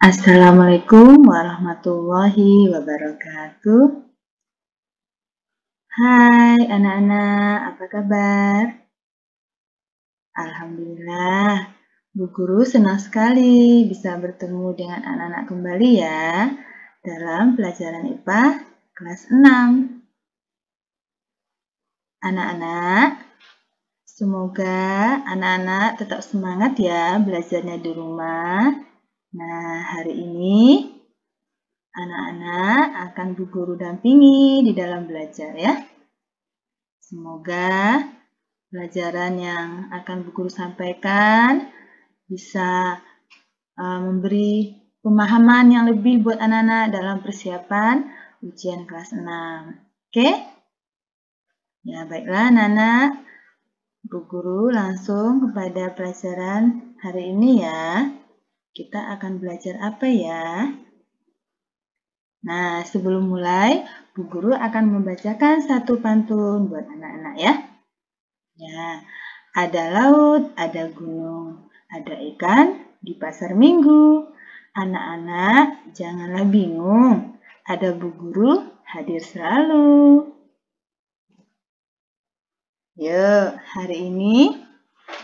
Assalamualaikum warahmatullahi wabarakatuh. Hai anak-anak, apa kabar? Alhamdulillah, Bu Guru senang sekali bisa bertemu dengan anak-anak kembali ya dalam pelajaran IPA kelas 6. Anak-anak, semoga anak-anak tetap semangat ya belajarnya di rumah Nah, hari ini anak-anak akan Bu Guru dampingi di dalam belajar ya. Semoga pelajaran yang akan Bu Guru sampaikan bisa e, memberi pemahaman yang lebih buat anak-anak dalam persiapan ujian kelas 6. Oke? Ya, baiklah anak-anak. Bu Guru langsung kepada pelajaran hari ini ya. Kita akan belajar apa ya? Nah, sebelum mulai, Bu Guru akan membacakan satu pantun buat anak-anak ya. Ya, ada laut, ada gunung, ada ikan di pasar minggu. Anak-anak, janganlah bingung. Ada Bu Guru hadir selalu. Yuk, hari ini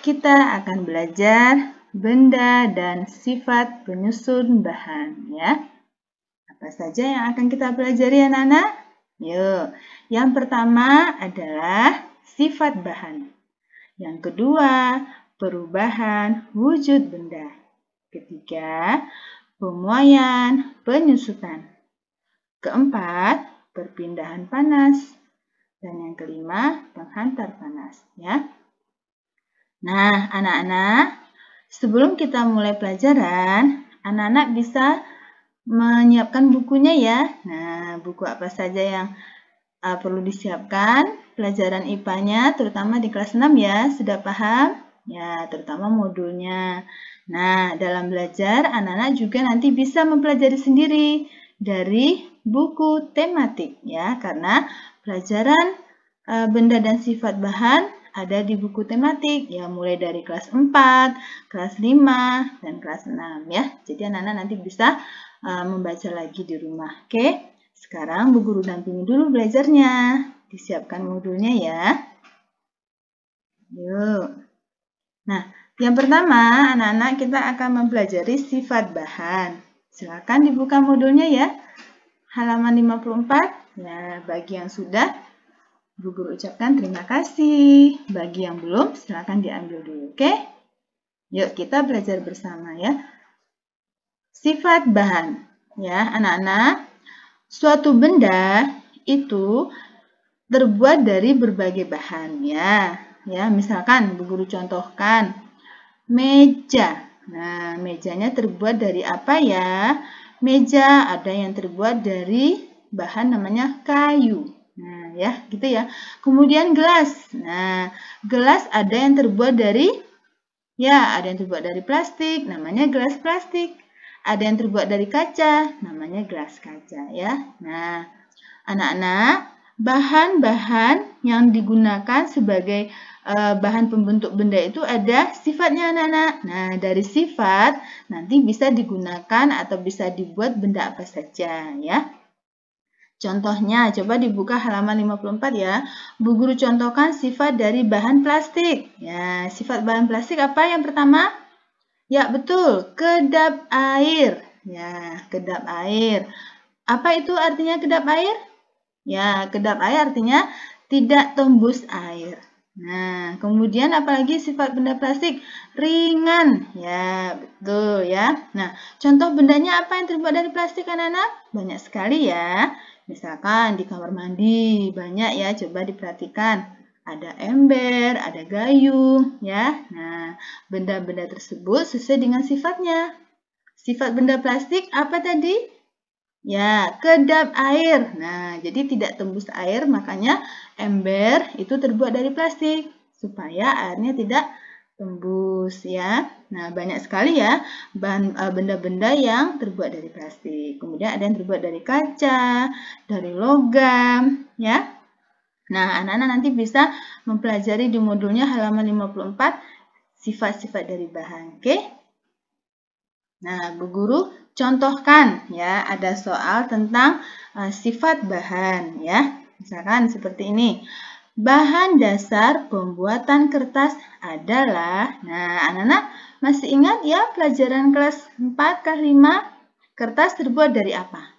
kita akan belajar benda, dan sifat penyusun bahan ya. Apa saja yang akan kita pelajari ya Nana? Yuk, yang pertama adalah sifat bahan. Yang kedua, perubahan wujud benda. Ketiga, pemuaian, penyusutan. Keempat, perpindahan panas. Dan yang kelima, penghantar panas. Ya. Nah, anak-anak, Sebelum kita mulai pelajaran, anak-anak bisa menyiapkan bukunya ya. Nah, buku apa saja yang uh, perlu disiapkan? Pelajaran IPA-nya terutama di kelas 6 ya, sudah paham? Ya, terutama modulnya. Nah, dalam belajar anak-anak juga nanti bisa mempelajari sendiri dari buku tematik ya, karena pelajaran e, benda dan sifat bahan ada di buku tematik ya mulai dari kelas 4, kelas 5 dan kelas 6 ya. Jadi anak-anak nanti bisa uh, membaca lagi di rumah. Oke. Sekarang Bu Guru dampingi dulu belajarnya. Disiapkan modulnya ya. Yuk. Nah, yang pertama anak-anak kita akan mempelajari sifat bahan. Silakan dibuka modulnya ya. Halaman 54. Nah, bagi yang sudah Bu guru ucapkan terima kasih. Bagi yang belum, silakan diambil dulu, oke? Okay? Yuk kita belajar bersama ya. Sifat bahan, ya anak-anak. Suatu benda itu terbuat dari berbagai bahan, ya. Ya, misalkan Bu guru contohkan meja. Nah, mejanya terbuat dari apa ya? Meja ada yang terbuat dari bahan namanya kayu ya, gitu ya. Kemudian gelas. Nah, gelas ada yang terbuat dari ya, ada yang terbuat dari plastik, namanya gelas plastik. Ada yang terbuat dari kaca, namanya gelas kaca ya. Nah, anak-anak, bahan-bahan yang digunakan sebagai uh, bahan pembentuk benda itu ada sifatnya anak-anak. Nah, dari sifat nanti bisa digunakan atau bisa dibuat benda apa saja ya. Contohnya, coba dibuka halaman 54 ya. Bu guru contohkan sifat dari bahan plastik. Ya, sifat bahan plastik apa yang pertama? Ya, betul, kedap air. Ya, kedap air. Apa itu artinya kedap air? Ya, kedap air artinya tidak tembus air. Nah, kemudian apalagi sifat benda plastik ringan. Ya, betul ya. Nah, contoh bendanya apa yang terbuat dari plastik anak-anak? Banyak sekali ya. Misalkan di kamar mandi banyak ya, coba diperhatikan. Ada ember, ada gayung, ya. Nah, benda-benda tersebut sesuai dengan sifatnya. Sifat benda plastik apa tadi? Ya, kedap air. Nah, jadi tidak tembus air, makanya ember itu terbuat dari plastik supaya airnya tidak tembus ya. Nah, banyak sekali ya eh, benda-benda yang terbuat dari plastik. Kemudian ada yang terbuat dari kaca, dari logam, ya. Nah, anak-anak nanti bisa mempelajari di modulnya halaman 54 sifat-sifat dari bahan, oke? Nah, Bu Guru contohkan ya, ada soal tentang uh, sifat bahan ya. Misalkan seperti ini. Bahan dasar pembuatan kertas adalah, nah anak-anak masih ingat ya pelajaran kelas 4 kelas 5? Kertas terbuat dari apa?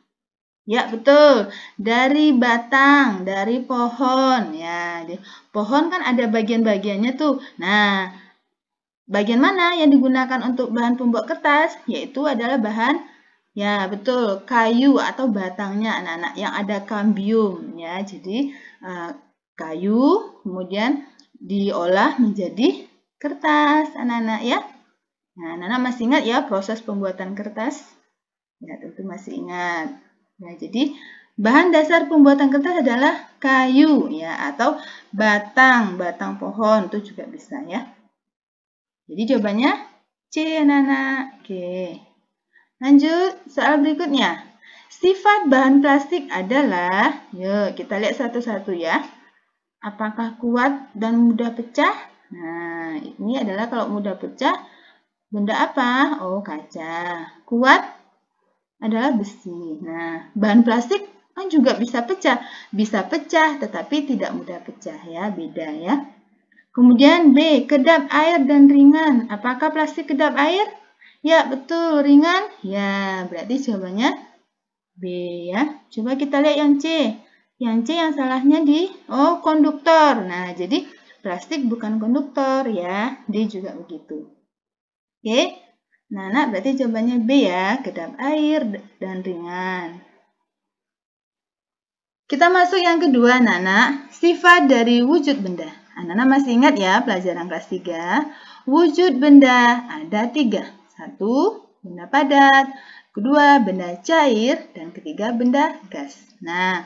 Ya betul, dari batang, dari pohon ya. Pohon kan ada bagian-bagiannya tuh. Nah, bagian mana yang digunakan untuk bahan pembuat kertas? Yaitu adalah bahan Ya, betul. Kayu atau batangnya anak-anak yang ada kambium ya. Jadi eh, kayu, kemudian diolah menjadi kertas, anak-anak ya. Nah, anak-anak masih ingat ya proses pembuatan kertas? Ya, tentu masih ingat. Nah, jadi bahan dasar pembuatan kertas adalah kayu ya atau batang, batang pohon itu juga bisa ya. Jadi jawabannya C, anak-anak. Oke. Lanjut, soal berikutnya. Sifat bahan plastik adalah, yuk kita lihat satu-satu ya. Apakah kuat dan mudah pecah? Nah, ini adalah kalau mudah pecah, benda apa? Oh, kaca. Kuat adalah besi. Nah, bahan plastik kan juga bisa pecah. Bisa pecah, tetapi tidak mudah pecah ya. Beda ya. Kemudian B, kedap air dan ringan. Apakah plastik kedap air? Ya, betul. Ringan? Ya, berarti jawabannya B ya. Coba kita lihat yang C. Yang C yang salahnya di oh konduktor. Nah, jadi plastik bukan konduktor ya. D juga begitu. Oke. Nah, nah berarti jawabannya B ya, kedap air dan ringan. Kita masuk yang kedua, Nana. Sifat dari wujud benda. Ah, Nana masih ingat ya pelajaran kelas 3. Wujud benda ada tiga. Satu, benda padat. Kedua, benda cair. Dan ketiga, benda gas. Nah,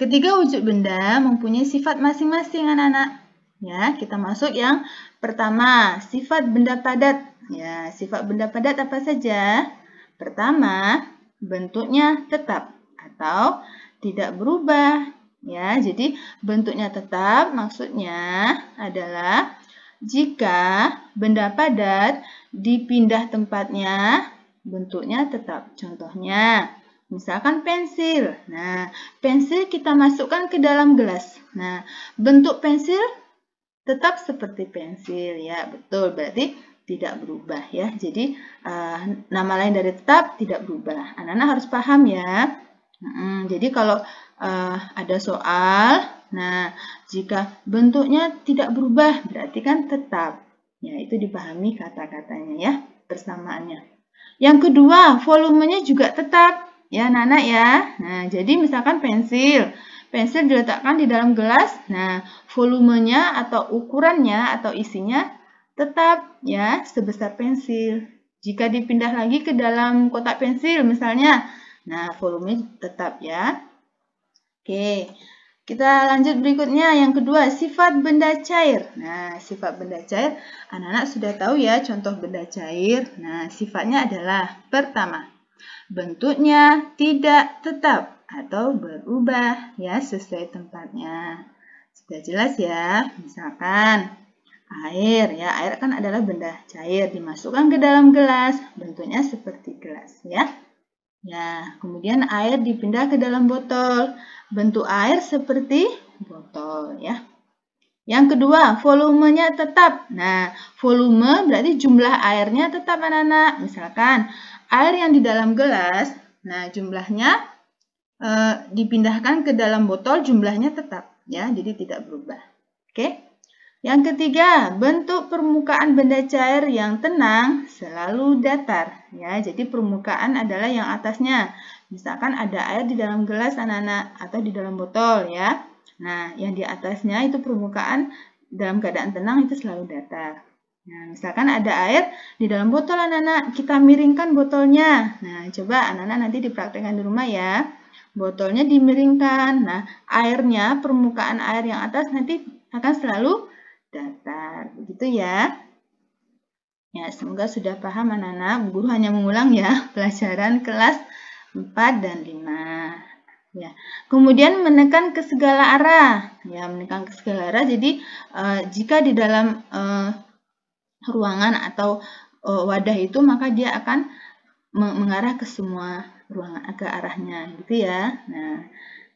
Ketiga wujud benda mempunyai sifat masing-masing anak-anak. Ya, kita masuk yang pertama, sifat benda padat. Ya, sifat benda padat apa saja? Pertama, bentuknya tetap atau tidak berubah. Ya, jadi bentuknya tetap maksudnya adalah jika benda padat dipindah tempatnya, bentuknya tetap. Contohnya, Misalkan pensil. Nah, pensil kita masukkan ke dalam gelas. Nah, bentuk pensil tetap seperti pensil ya, betul. Berarti tidak berubah ya. Jadi uh, nama lain dari tetap tidak berubah. Anak-anak harus paham ya. Hmm, jadi kalau uh, ada soal, nah jika bentuknya tidak berubah berarti kan tetap. Ya, itu dipahami kata-katanya ya, persamaannya. Yang kedua, volumenya juga tetap. Ya, Nana ya. Nah, jadi misalkan pensil. Pensil diletakkan di dalam gelas. Nah, volumenya atau ukurannya atau isinya tetap ya sebesar pensil. Jika dipindah lagi ke dalam kotak pensil misalnya, nah volumenya tetap ya. Oke. Kita lanjut berikutnya yang kedua sifat benda cair. Nah, sifat benda cair anak-anak sudah tahu ya contoh benda cair. Nah, sifatnya adalah pertama Bentuknya tidak tetap atau berubah ya sesuai tempatnya. Sudah jelas ya, misalkan air ya, air kan adalah benda cair dimasukkan ke dalam gelas, bentuknya seperti gelas ya. Ya, kemudian air dipindah ke dalam botol. Bentuk air seperti botol ya. Yang kedua, volumenya tetap. Nah, volume berarti jumlah airnya tetap anak-anak. Misalkan air yang di dalam gelas, nah jumlahnya e, dipindahkan ke dalam botol jumlahnya tetap ya, jadi tidak berubah. Oke. Yang ketiga, bentuk permukaan benda cair yang tenang selalu datar ya. Jadi permukaan adalah yang atasnya. Misalkan ada air di dalam gelas anak-anak atau di dalam botol ya. Nah, yang di atasnya itu permukaan dalam keadaan tenang itu selalu datar. Nah, misalkan ada air di dalam botol anak-anak, kita miringkan botolnya. Nah, coba anak-anak nanti dipraktekkan di rumah ya. Botolnya dimiringkan. Nah, airnya, permukaan air yang atas nanti akan selalu datar. Begitu ya. Ya, semoga sudah paham anak-anak. Guru hanya mengulang ya pelajaran kelas 4 dan 5. Ya. Kemudian menekan ke segala arah. Ya, menekan ke segala arah. Jadi, uh, jika di dalam Uh, ruangan atau uh, wadah itu maka dia akan mengarah ke semua ruangan ke arahnya gitu ya. Nah,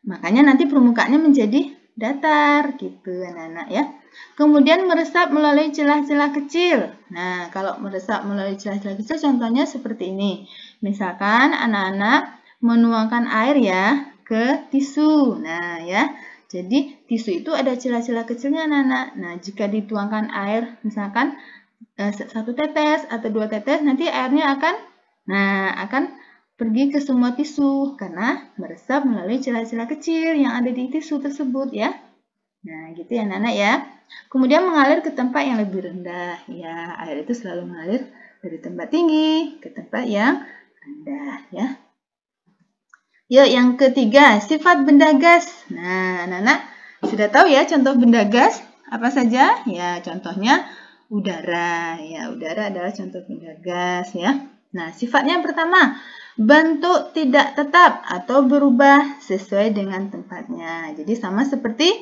makanya nanti permukaannya menjadi datar gitu anak-anak ya. Kemudian meresap melalui celah-celah kecil. Nah, kalau meresap melalui celah-celah kecil contohnya seperti ini. Misalkan anak-anak menuangkan air ya ke tisu. Nah, ya. Jadi tisu itu ada celah-celah kecilnya anak-anak. Nah, jika dituangkan air misalkan Eh, satu tetes atau dua tetes nanti airnya akan nah akan pergi ke semua tisu karena meresap melalui celah-celah kecil yang ada di tisu tersebut ya. Nah, gitu ya Nana ya. Kemudian mengalir ke tempat yang lebih rendah. Ya, air itu selalu mengalir dari tempat tinggi ke tempat yang rendah ya. Yuk, yang ketiga, sifat benda gas. Nah, Nana sudah tahu ya contoh benda gas apa saja? Ya, contohnya udara ya udara adalah contoh benda gas ya nah sifatnya yang pertama bentuk tidak tetap atau berubah sesuai dengan tempatnya jadi sama seperti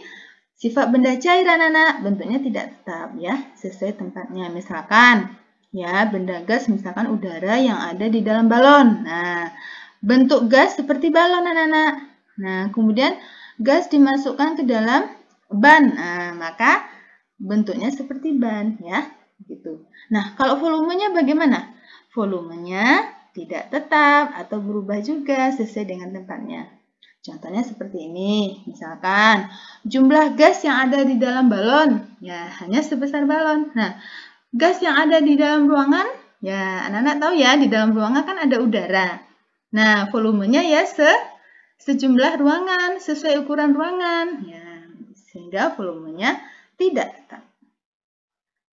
sifat benda cairan anak bentuknya tidak tetap ya sesuai tempatnya misalkan ya benda gas misalkan udara yang ada di dalam balon nah bentuk gas seperti balon anak-anak nah kemudian gas dimasukkan ke dalam ban nah, maka bentuknya seperti ban ya gitu. Nah, kalau volumenya bagaimana? Volumenya tidak tetap atau berubah juga sesuai dengan tempatnya. Contohnya seperti ini, misalkan jumlah gas yang ada di dalam balon, ya hanya sebesar balon. Nah, gas yang ada di dalam ruangan, ya anak-anak tahu ya di dalam ruangan kan ada udara. Nah, volumenya ya se sejumlah ruangan, sesuai ukuran ruangan, ya sehingga volumenya tidak.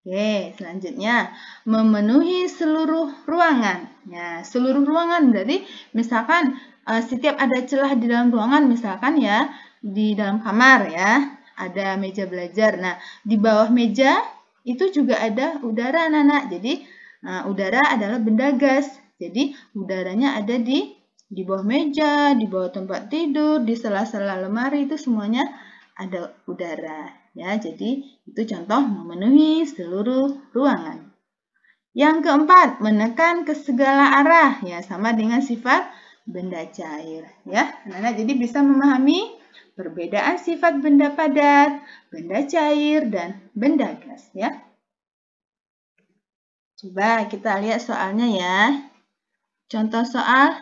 Oke, selanjutnya memenuhi seluruh ruangan. Ya, seluruh ruangan berarti misalkan eh, setiap ada celah di dalam ruangan misalkan ya di dalam kamar ya ada meja belajar. Nah, di bawah meja itu juga ada udara anak-anak. Jadi eh, udara adalah benda gas. Jadi udaranya ada di di bawah meja, di bawah tempat tidur, di sela-sela lemari itu semuanya ada udara. Ya, jadi itu contoh memenuhi seluruh ruangan. Yang keempat, menekan ke segala arah ya sama dengan sifat benda cair ya. Anak-anak jadi bisa memahami perbedaan sifat benda padat, benda cair dan benda gas ya. Coba kita lihat soalnya ya. Contoh soal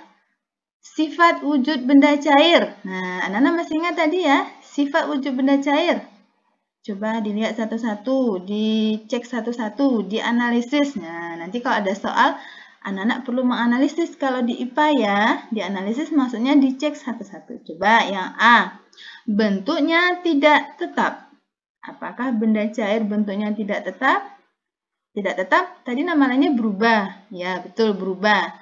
sifat wujud benda cair. Nah, anak-anak masih ingat tadi ya, sifat wujud benda cair. Coba dilihat satu-satu, dicek satu-satu, dianalisis. Nah, nanti kalau ada soal, anak-anak perlu menganalisis. Kalau di IPA ya, dianalisis maksudnya dicek satu-satu. Coba yang A, bentuknya tidak tetap. Apakah benda cair bentuknya tidak tetap? Tidak tetap, tadi nama lainnya berubah. Ya, betul, berubah.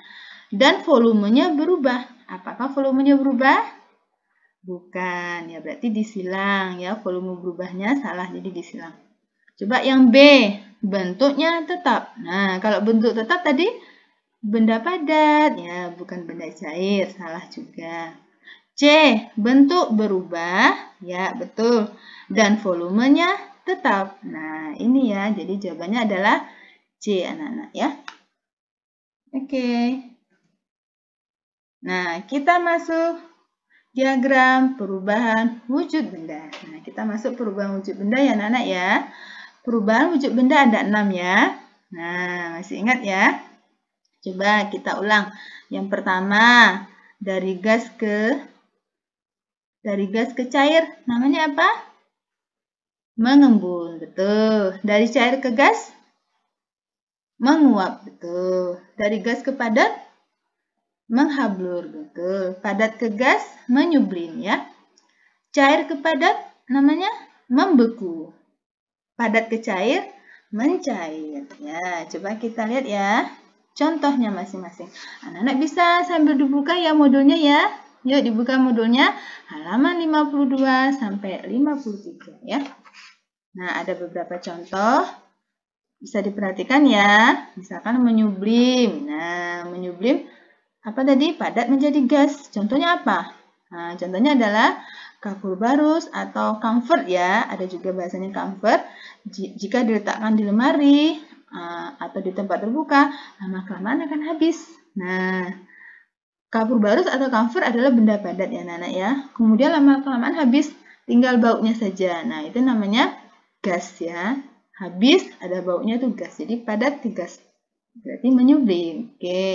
Dan volumenya berubah. Apakah volumenya berubah? Bukan, ya berarti disilang ya. Volume berubahnya salah jadi disilang. Coba yang B, bentuknya tetap. Nah, kalau bentuk tetap tadi benda padat ya, bukan benda cair, salah juga. C, bentuk berubah, ya betul. Dan volumenya tetap. Nah, ini ya, jadi jawabannya adalah C anak-anak ya. Oke. Okay. Nah, kita masuk diagram perubahan wujud benda. Nah, kita masuk perubahan wujud benda ya anak-anak ya. Perubahan wujud benda ada enam ya. Nah, masih ingat ya? Coba kita ulang. Yang pertama, dari gas ke dari gas ke cair namanya apa? Mengembun, betul. Dari cair ke gas menguap, betul. Dari gas ke padat menghablur betul. Padat ke gas menyublim ya. Cair ke padat namanya membeku. Padat ke cair mencair ya. Coba kita lihat ya. Contohnya masing-masing. Anak-anak bisa sambil dibuka ya modulnya ya. Yuk dibuka modulnya halaman 52 sampai 53 ya. Nah, ada beberapa contoh bisa diperhatikan ya. Misalkan menyublim. Nah, menyublim apa tadi padat menjadi gas. Contohnya apa? Nah, contohnya adalah kapur barus atau comfort ya. Ada juga bahasanya comfort. Jika diletakkan di lemari ah, atau di tempat terbuka, lama-kelamaan ah, akan habis. Nah, kapur barus atau comfort adalah benda padat ya anak ya. Kemudian lama-kelamaan habis, tinggal baunya saja. Nah, itu namanya gas ya. Habis, ada baunya itu gas. Jadi padat, gas. Berarti menyublim. Oke. Okay.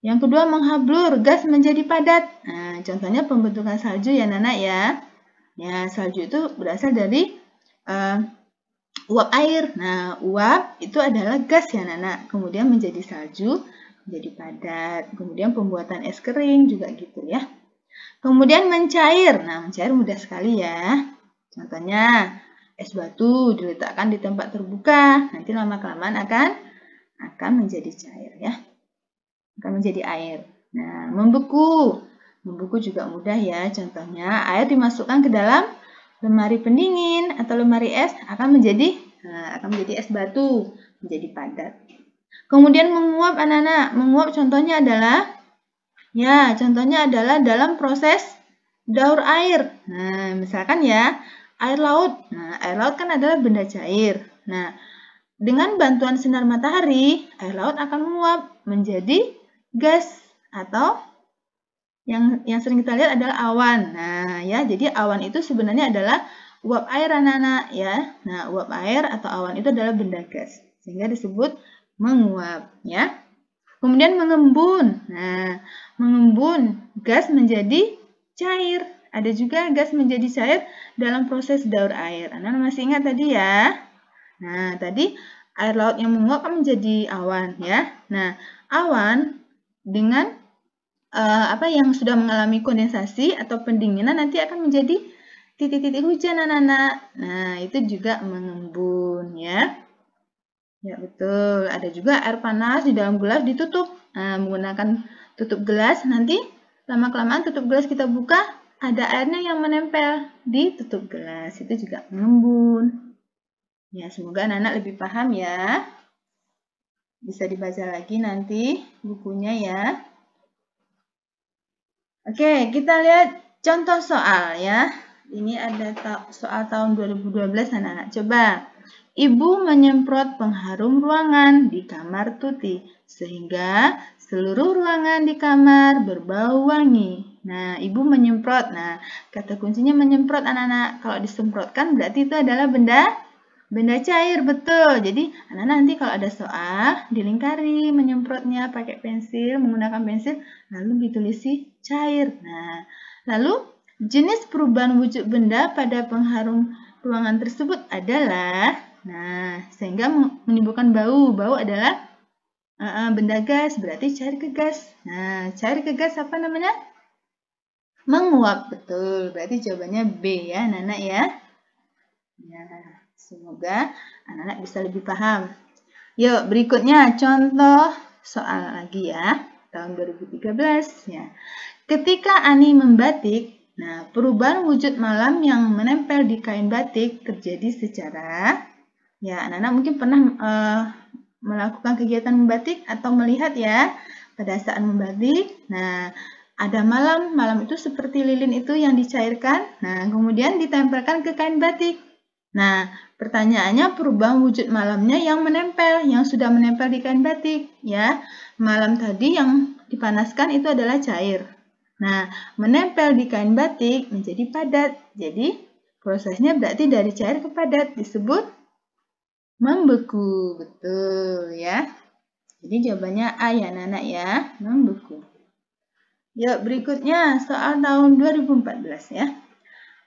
Yang kedua menghablur, gas menjadi padat. Nah, contohnya pembentukan salju ya Nana ya. Ya, salju itu berasal dari uh, uap air. Nah, uap itu adalah gas ya Nana. Kemudian menjadi salju, menjadi padat. Kemudian pembuatan es kering juga gitu ya. Kemudian mencair. Nah, mencair mudah sekali ya. Contohnya es batu diletakkan di tempat terbuka, nanti lama-kelamaan akan akan menjadi cair ya akan menjadi air. Nah, membeku. Membeku juga mudah ya. Contohnya, air dimasukkan ke dalam lemari pendingin atau lemari es akan menjadi nah, akan menjadi es batu, menjadi padat. Kemudian menguap anak-anak. Menguap contohnya adalah ya, contohnya adalah dalam proses daur air. Nah, misalkan ya, air laut. Nah, air laut kan adalah benda cair. Nah, dengan bantuan sinar matahari, air laut akan menguap menjadi gas atau yang yang sering kita lihat adalah awan. Nah, ya, jadi awan itu sebenarnya adalah uap air anak ya. Nah, uap air atau awan itu adalah benda gas sehingga disebut menguap ya. Kemudian mengembun. Nah, mengembun gas menjadi cair. Ada juga gas menjadi cair dalam proses daur air. Anak masih ingat tadi ya? Nah, tadi air laut yang menguap kan menjadi awan ya. Nah, awan dengan uh, apa yang sudah mengalami kondensasi atau pendinginan nanti akan menjadi titik-titik hujan anak-anak. Nah, itu juga mengembun ya. Ya, betul. Ada juga air panas di dalam gelas ditutup. Nah, menggunakan tutup gelas nanti lama-kelamaan tutup gelas kita buka, ada airnya yang menempel di tutup gelas. Itu juga mengembun. Ya, semoga anak-anak lebih paham ya. Bisa dibaca lagi nanti bukunya ya. Oke, kita lihat contoh soal ya. Ini ada soal tahun 2012 anak-anak. Coba. Ibu menyemprot pengharum ruangan di kamar Tuti sehingga seluruh ruangan di kamar berbau wangi. Nah, ibu menyemprot. Nah, kata kuncinya menyemprot anak-anak. Kalau disemprotkan berarti itu adalah benda Benda cair, betul. Jadi, anak-anak nanti kalau ada soal, dilingkari, menyemprotnya pakai pensil, menggunakan pensil, lalu ditulisi cair. Nah, lalu jenis perubahan wujud benda pada pengharum ruangan tersebut adalah, nah, sehingga menimbulkan bau. Bau adalah uh, uh, benda gas, berarti cair ke gas. Nah, cair ke gas apa namanya? Menguap, betul. Berarti jawabannya B ya, Nana ya. Ya, Semoga anak-anak bisa lebih paham. Yuk, berikutnya contoh soal lagi ya. Tahun 2013 ya. Ketika Ani membatik, nah perubahan wujud malam yang menempel di kain batik terjadi secara ya anak-anak mungkin pernah uh, melakukan kegiatan membatik atau melihat ya pada saat membatik. Nah, ada malam, malam itu seperti lilin itu yang dicairkan, nah kemudian ditempelkan ke kain batik. Nah, pertanyaannya perubahan wujud malamnya yang menempel, yang sudah menempel di kain batik, ya. Malam tadi yang dipanaskan itu adalah cair. Nah, menempel di kain batik menjadi padat. Jadi, prosesnya berarti dari cair ke padat disebut membeku. Betul, ya. Jadi jawabannya A ya, Nana ya, membeku. Yuk, berikutnya soal tahun 2014 ya.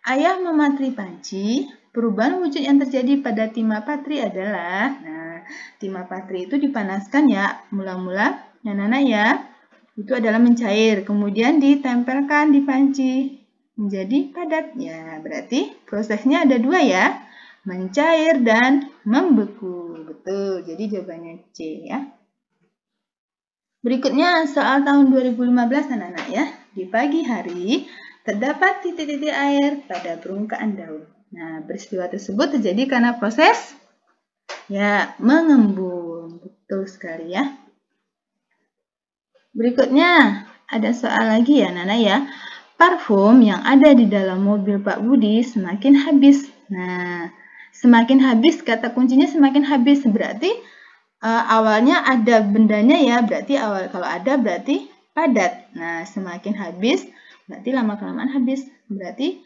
Ayah mematri panci, Perubahan wujud yang terjadi pada timah patri adalah, nah, timah patri itu dipanaskan ya, mula-mula, anak nah, nah, ya, itu adalah mencair, kemudian ditempelkan di panci menjadi padat. Ya, berarti prosesnya ada dua ya, mencair dan membeku. Betul, jadi jawabannya C ya. Berikutnya soal tahun 2015 anak-anak nah, ya. Di pagi hari, terdapat titik-titik air pada permukaan daun. Nah, peristiwa tersebut terjadi karena proses ya mengembung. Betul sekali ya. Berikutnya, ada soal lagi ya Nana ya. Parfum yang ada di dalam mobil Pak Budi semakin habis. Nah, semakin habis kata kuncinya semakin habis berarti uh, awalnya ada bendanya ya, berarti awal kalau ada berarti padat. Nah, semakin habis berarti lama kelamaan habis. Berarti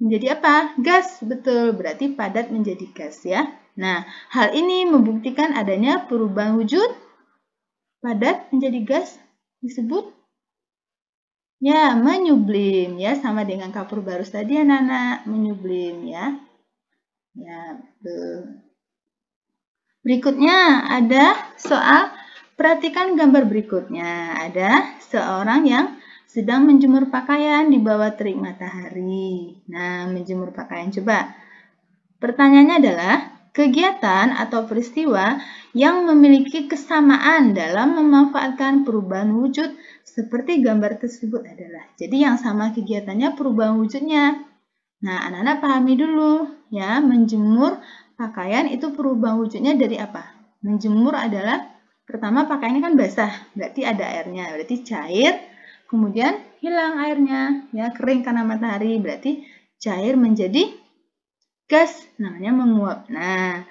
menjadi apa? Gas, betul. Berarti padat menjadi gas ya. Nah, hal ini membuktikan adanya perubahan wujud padat menjadi gas disebut ya menyublim ya sama dengan kapur barus tadi ya Nana menyublim ya. Ya, betul. Berikutnya ada soal perhatikan gambar berikutnya. Ada seorang yang sedang menjemur pakaian di bawah terik matahari. Nah, menjemur pakaian coba. Pertanyaannya adalah kegiatan atau peristiwa yang memiliki kesamaan dalam memanfaatkan perubahan wujud seperti gambar tersebut adalah. Jadi yang sama kegiatannya perubahan wujudnya. Nah, anak-anak pahami dulu ya, menjemur pakaian itu perubahan wujudnya dari apa? Menjemur adalah pertama pakaiannya kan basah, berarti ada airnya, berarti cair kemudian hilang airnya, ya kering karena matahari, berarti cair menjadi gas, namanya menguap. Nah,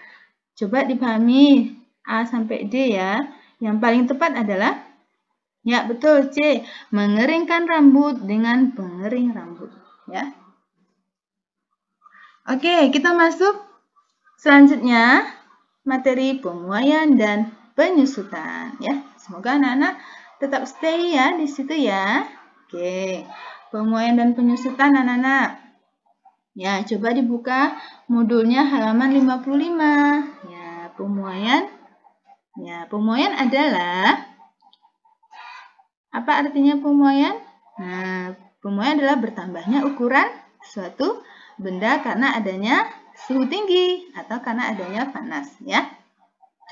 coba dipahami A sampai D ya. Yang paling tepat adalah ya betul C, mengeringkan rambut dengan pengering rambut, ya. Oke, kita masuk selanjutnya materi penguaian dan penyusutan ya. Semoga anak-anak Tetap stay ya di situ ya. Oke. Pemuaian dan penyusutan anak-anak. Ya, coba dibuka modulnya halaman 55. Ya, pemuaian. Ya, pemuaian adalah apa artinya pemuaian? Nah, pemuaian adalah bertambahnya ukuran suatu benda karena adanya suhu tinggi atau karena adanya panas ya.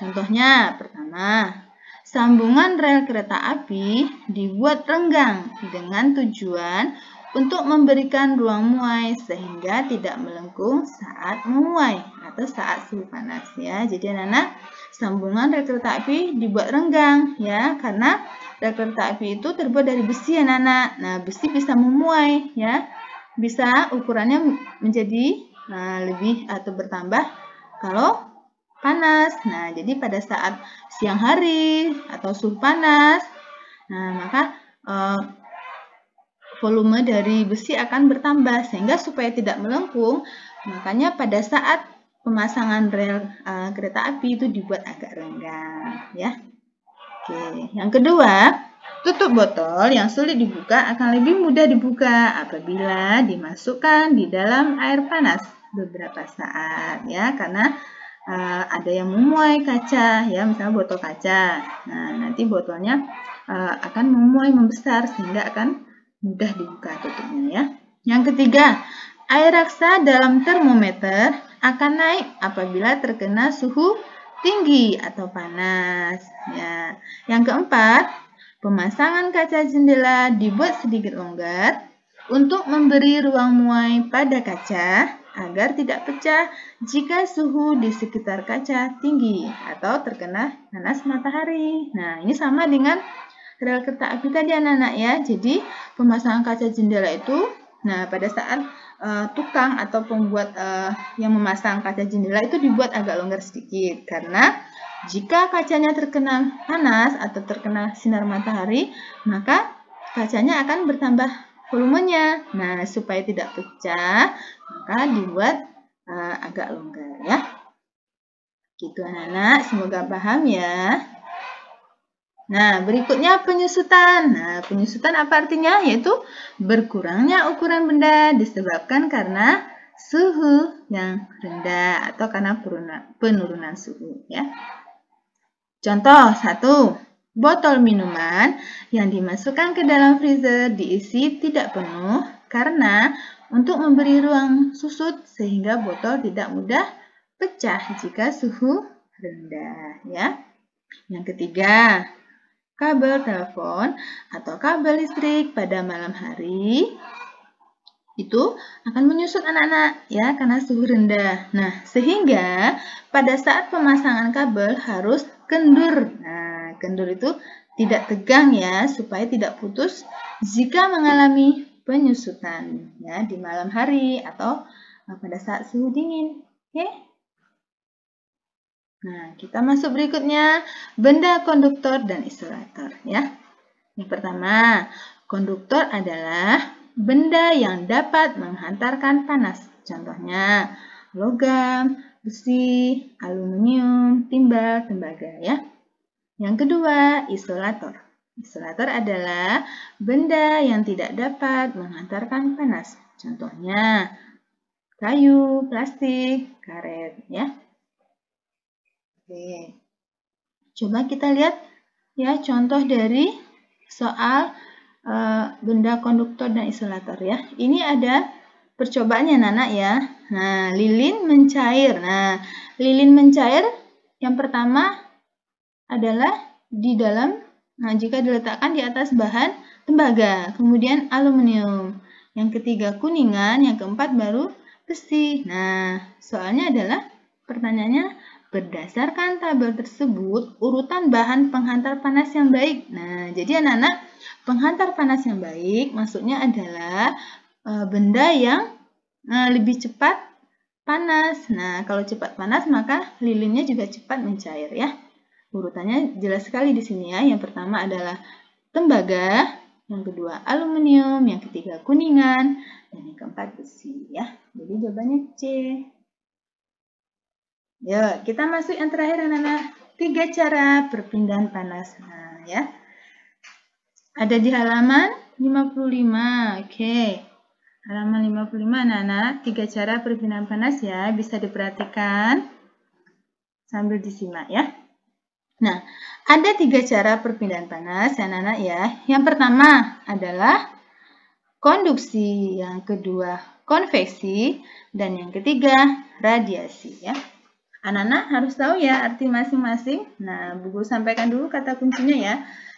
Contohnya pertama Sambungan rel kereta api dibuat renggang dengan tujuan untuk memberikan ruang muai sehingga tidak melengkung saat memuai atau saat suhu panas ya. Jadi anak-anak sambungan rel kereta api dibuat renggang ya karena rel kereta api itu terbuat dari besi anak-anak. Nah, besi bisa memuai ya. Bisa ukurannya menjadi nah, lebih atau bertambah kalau panas. Nah, jadi pada saat siang hari atau suhu panas, nah maka eh, volume dari besi akan bertambah sehingga supaya tidak melengkung, makanya pada saat pemasangan rel eh, kereta api itu dibuat agak renggang, ya. Oke, yang kedua, tutup botol yang sulit dibuka akan lebih mudah dibuka apabila dimasukkan di dalam air panas beberapa saat ya karena uh, ada yang memuai kaca ya misalnya botol kaca nah nanti botolnya uh, akan memuai membesar sehingga akan mudah dibuka tutupnya ya yang ketiga air raksa dalam termometer akan naik apabila terkena suhu tinggi atau panas ya yang keempat pemasangan kaca jendela dibuat sedikit longgar untuk memberi ruang muai pada kaca agar tidak pecah jika suhu di sekitar kaca tinggi atau terkena panas matahari. Nah, ini sama dengan rel kereta api tadi anak-anak ya. Jadi, pemasangan kaca jendela itu nah pada saat uh, tukang atau pembuat uh, yang memasang kaca jendela itu dibuat agak longgar sedikit karena jika kacanya terkena panas atau terkena sinar matahari, maka kacanya akan bertambah volumenya. Nah, supaya tidak pecah, maka dibuat uh, agak longgar ya. Gitu anak-anak, semoga paham ya. Nah, berikutnya penyusutan. Nah, penyusutan apa artinya? Yaitu berkurangnya ukuran benda disebabkan karena suhu yang rendah atau karena penurunan suhu ya. Contoh satu Botol minuman yang dimasukkan ke dalam freezer diisi tidak penuh karena untuk memberi ruang susut sehingga botol tidak mudah pecah jika suhu rendah ya. Yang ketiga, kabel telepon atau kabel listrik pada malam hari itu akan menyusut anak-anak ya karena suhu rendah. Nah, sehingga pada saat pemasangan kabel harus kendur. Nah, Kendur itu tidak tegang ya supaya tidak putus jika mengalami penyusutan ya di malam hari atau eh, pada saat suhu dingin. Oke? Ya. Nah, kita masuk berikutnya benda konduktor dan isolator ya. Yang pertama, konduktor adalah benda yang dapat menghantarkan panas. Contohnya logam, besi, aluminium, timbal, tembaga ya. Yang kedua, isolator. Isolator adalah benda yang tidak dapat menghantarkan panas. Contohnya kayu, plastik, karet ya. Oke. Coba kita lihat ya contoh dari soal e, benda konduktor dan isolator ya. Ini ada percobaannya Nana ya. Nah, lilin mencair. Nah, lilin mencair yang pertama adalah di dalam nah jika diletakkan di atas bahan tembaga, kemudian aluminium. Yang ketiga kuningan, yang keempat baru besi. Nah, soalnya adalah pertanyaannya berdasarkan tabel tersebut urutan bahan penghantar panas yang baik. Nah, jadi anak-anak, penghantar panas yang baik maksudnya adalah e, benda yang e, lebih cepat panas. Nah, kalau cepat panas maka lilinnya juga cepat mencair ya. Urutannya jelas sekali di sini ya. Yang pertama adalah tembaga, yang kedua aluminium, yang ketiga kuningan, dan yang keempat besi ya. Jadi jawabannya C. Yuk, kita masuk yang terakhir anak-anak. Tiga cara perpindahan panas. Nah, ya. Ada di halaman 55. Oke. Halaman 55 anak-anak, tiga cara perpindahan panas ya, bisa diperhatikan sambil disimak ya. Nah, ada tiga cara perpindahan panas, ya Nana ya. Yang pertama adalah konduksi, yang kedua konveksi, dan yang ketiga radiasi ya. Ah, anak-anak harus tahu ya arti masing-masing. Nah, Bu Guru sampaikan dulu kata kuncinya ya.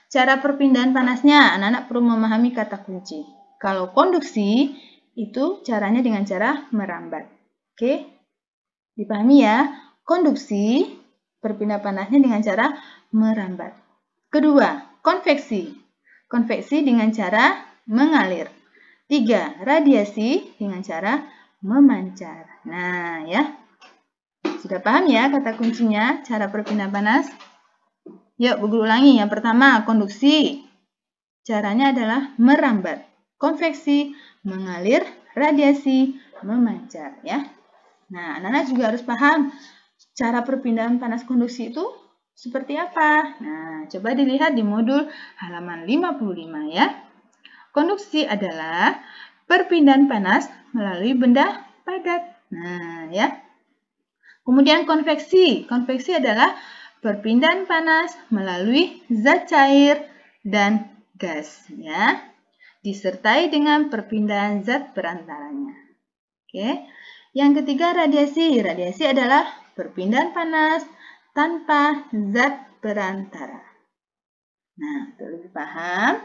Cara perpindahan panasnya, ah, anak-anak perlu memahami kata kunci. Kalau konduksi, itu caranya dengan cara merambat. Oke, dipahami ya. Konduksi berpindah panasnya dengan cara merambat. Kedua, konveksi. Konveksi dengan cara mengalir. Tiga, radiasi dengan cara memancar. Nah, ya. Sudah paham ya kata kuncinya cara berpindah panas? Yuk, Google ulangi. Yang pertama, konduksi. Caranya adalah merambat. Konveksi, mengalir, radiasi, memancar. Ya. Nah, anak-anak juga harus paham Cara perpindahan panas konduksi itu seperti apa? Nah, coba dilihat di modul halaman 55 ya. Konduksi adalah perpindahan panas melalui benda padat. Nah, ya. Kemudian konveksi. Konveksi adalah perpindahan panas melalui zat cair dan gas ya. Disertai dengan perpindahan zat perantaranya. Oke. Yang ketiga radiasi. Radiasi adalah perpindahan panas tanpa zat perantara. Nah, untuk lebih paham,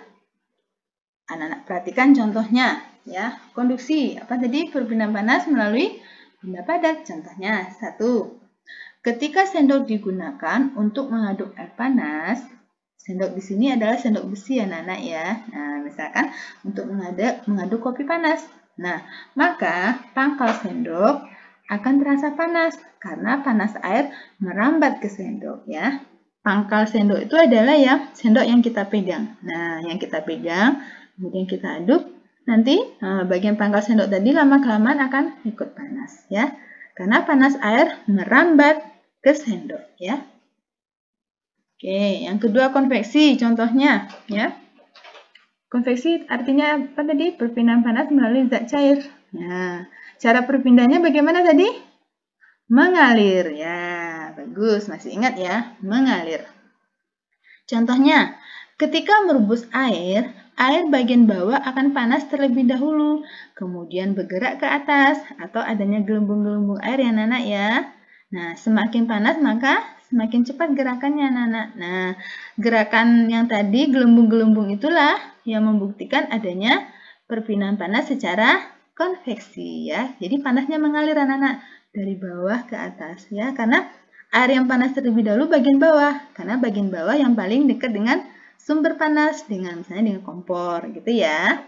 anak-anak perhatikan contohnya ya. Konduksi apa tadi? Perpindahan panas melalui benda padat. Contohnya satu, ketika sendok digunakan untuk mengaduk air panas, sendok di sini adalah sendok besi ya anak-anak ya. Nah, misalkan untuk mengaduk mengaduk kopi panas. Nah, maka pangkal sendok akan terasa panas karena panas air merambat ke sendok ya. Pangkal sendok itu adalah ya sendok yang kita pegang. Nah, yang kita pegang, kemudian kita aduk. Nanti eh, bagian pangkal sendok tadi lama-kelamaan akan ikut panas ya. Karena panas air merambat ke sendok ya. Oke, yang kedua konveksi contohnya ya. Konveksi artinya apa tadi? Perpindahan panas melalui zat cair. Nah, Cara perpindahnya bagaimana tadi? Mengalir. Ya, bagus. Masih ingat ya? Mengalir. Contohnya, ketika merebus air, air bagian bawah akan panas terlebih dahulu, kemudian bergerak ke atas atau adanya gelembung-gelembung air ya Nana ya. Nah, semakin panas maka semakin cepat gerakannya Nana. Nah, gerakan yang tadi gelembung-gelembung itulah yang membuktikan adanya perpindahan panas secara konveksi ya. Jadi panasnya mengalir anak-anak dari bawah ke atas ya karena air yang panas terlebih dahulu bagian bawah karena bagian bawah yang paling dekat dengan sumber panas dengan misalnya dengan kompor gitu ya.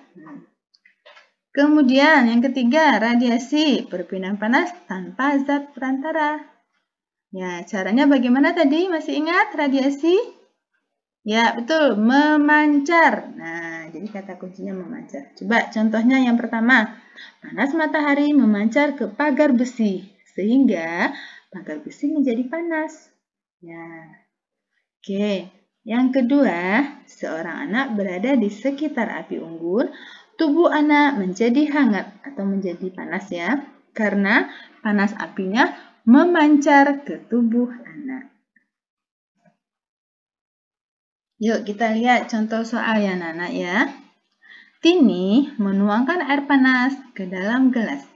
Kemudian yang ketiga radiasi perpindahan panas tanpa zat perantara. Ya, caranya bagaimana tadi? Masih ingat radiasi? Ya, betul, memancar. Nah, jadi kata kuncinya memancar. Coba contohnya yang pertama, panas matahari memancar ke pagar besi, sehingga pagar besi menjadi panas. Ya, oke. Yang kedua, seorang anak berada di sekitar api unggun, tubuh anak menjadi hangat atau menjadi panas ya, karena panas apinya memancar ke tubuh anak. Yuk kita lihat contoh soal ya Nana ya. Tini menuangkan air panas ke dalam gelas.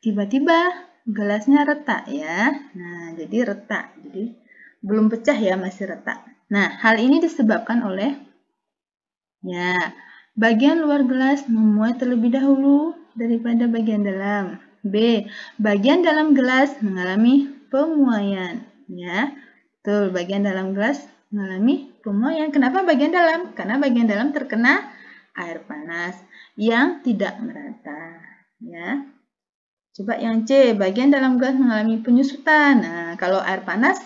Tiba-tiba gelasnya retak ya. Nah, jadi retak. Jadi belum pecah ya, masih retak. Nah, hal ini disebabkan oleh ya, bagian luar gelas memuai terlebih dahulu daripada bagian dalam. B. Bagian dalam gelas mengalami pemuaian ya. Betul, bagian dalam gelas mengalami pemoyan. Kenapa bagian dalam? Karena bagian dalam terkena air panas yang tidak merata. Ya. Coba yang C, bagian dalam gelas mengalami penyusutan. Nah, kalau air panas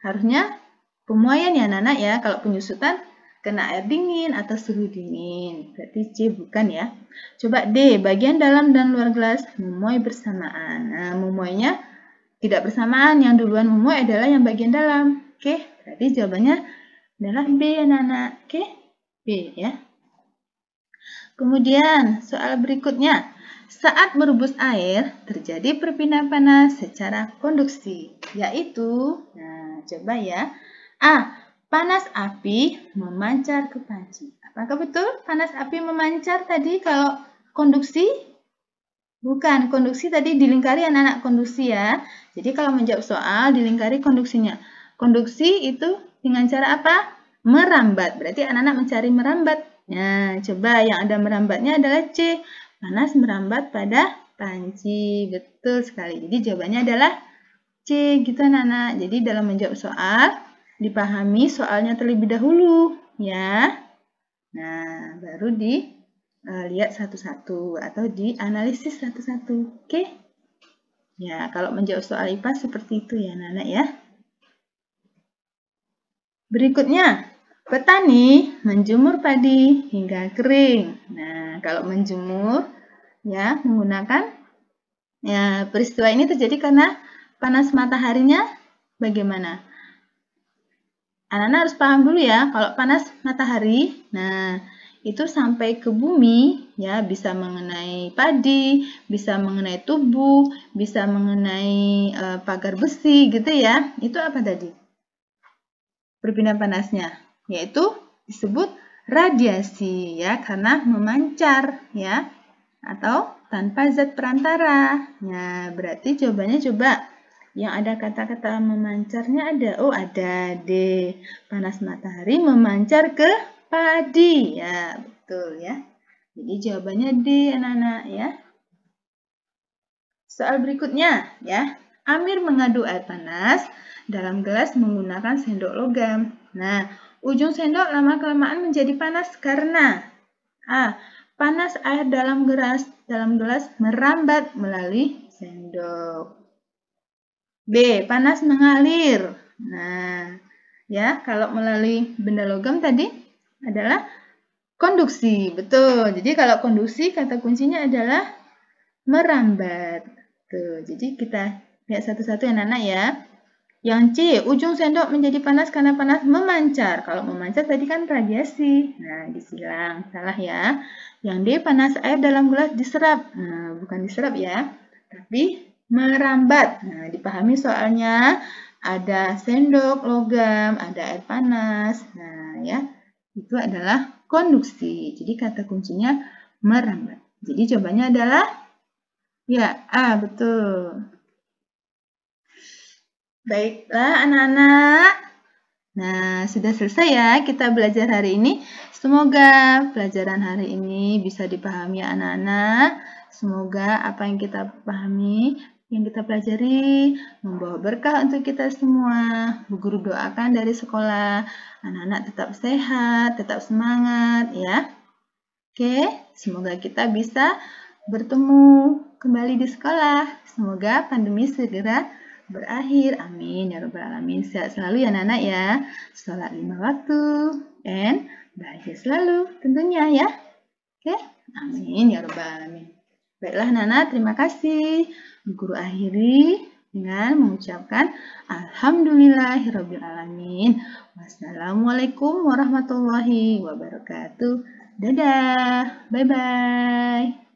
harusnya pemoyan ya anak ya. Kalau penyusutan kena air dingin atau suhu dingin. Berarti C bukan ya. Coba D, bagian dalam dan luar gelas memuai bersamaan. Nah, memoynya tidak bersamaan yang duluan memuai adalah yang bagian dalam. Oke, okay? berarti jawabannya adalah B anak, Nana. Oke, okay? B ya. Kemudian soal berikutnya. Saat merebus air, terjadi perpindahan panas secara konduksi, yaitu, nah coba ya, A. Panas api memancar ke panci. Apakah betul panas api memancar tadi kalau konduksi? Bukan, konduksi tadi dilingkari anak-anak konduksi ya. Jadi kalau menjawab soal, dilingkari konduksinya. Konduksi itu dengan cara apa? Merambat. Berarti anak-anak mencari merambat. Nah, coba yang ada merambatnya adalah C. Panas merambat pada panci. Betul sekali. Jadi jawabannya adalah C gitu anak-anak. Jadi dalam menjawab soal, dipahami soalnya terlebih dahulu ya. Nah, baru di Eh, lihat satu-satu atau dianalisis satu-satu. Oke? Okay? Ya, kalau menjawab soal IPA seperti itu ya, Nana ya. Berikutnya, petani menjemur padi hingga kering. Nah, kalau menjemur ya menggunakan ya peristiwa ini terjadi karena panas mataharinya bagaimana? Anak-anak harus paham dulu ya, kalau panas matahari, nah itu sampai ke bumi ya bisa mengenai padi, bisa mengenai tubuh, bisa mengenai e, pagar besi gitu ya. Itu apa tadi? perpindahan panasnya yaitu disebut radiasi ya karena memancar ya atau tanpa zat perantara. Nah, berarti jawabannya coba yang ada kata-kata memancarnya ada. Oh, ada D. Panas matahari memancar ke padi. Ya, betul ya. Jadi jawabannya D, anak-anak ya. Soal berikutnya ya. Amir mengadu air panas dalam gelas menggunakan sendok logam. Nah, ujung sendok lama-kelamaan menjadi panas karena A. Panas air dalam gelas dalam gelas merambat melalui sendok. B. Panas mengalir. Nah, ya, kalau melalui benda logam tadi adalah konduksi. Betul. Jadi kalau konduksi kata kuncinya adalah merambat. Tuh. Jadi kita lihat satu-satu ya anak ya. Yang C, ujung sendok menjadi panas karena panas memancar. Kalau memancar tadi kan radiasi. Nah, disilang. Salah ya. Yang D, panas air dalam gelas diserap. Nah, bukan diserap ya, tapi merambat. Nah, dipahami soalnya ada sendok, logam, ada air panas. Nah, ya itu adalah konduksi. Jadi kata kuncinya merambat. Jadi jawabannya adalah ya A, ah, betul. Baiklah anak-anak. Nah, sudah selesai ya kita belajar hari ini. Semoga pelajaran hari ini bisa dipahami ya anak-anak. Semoga apa yang kita pahami yang kita pelajari membawa berkah untuk kita semua. Bu guru doakan dari sekolah, anak-anak tetap sehat, tetap semangat ya. Oke, semoga kita bisa bertemu kembali di sekolah. Semoga pandemi segera berakhir. Amin ya rabbal alamin. Sehat selalu ya anak-anak ya. Sholat lima waktu dan bahagia selalu tentunya ya. Oke, amin ya rabbal alamin. Baiklah Nana, terima kasih. Guru akhiri dengan mengucapkan alamin Wassalamualaikum warahmatullahi wabarakatuh. Dadah, bye-bye.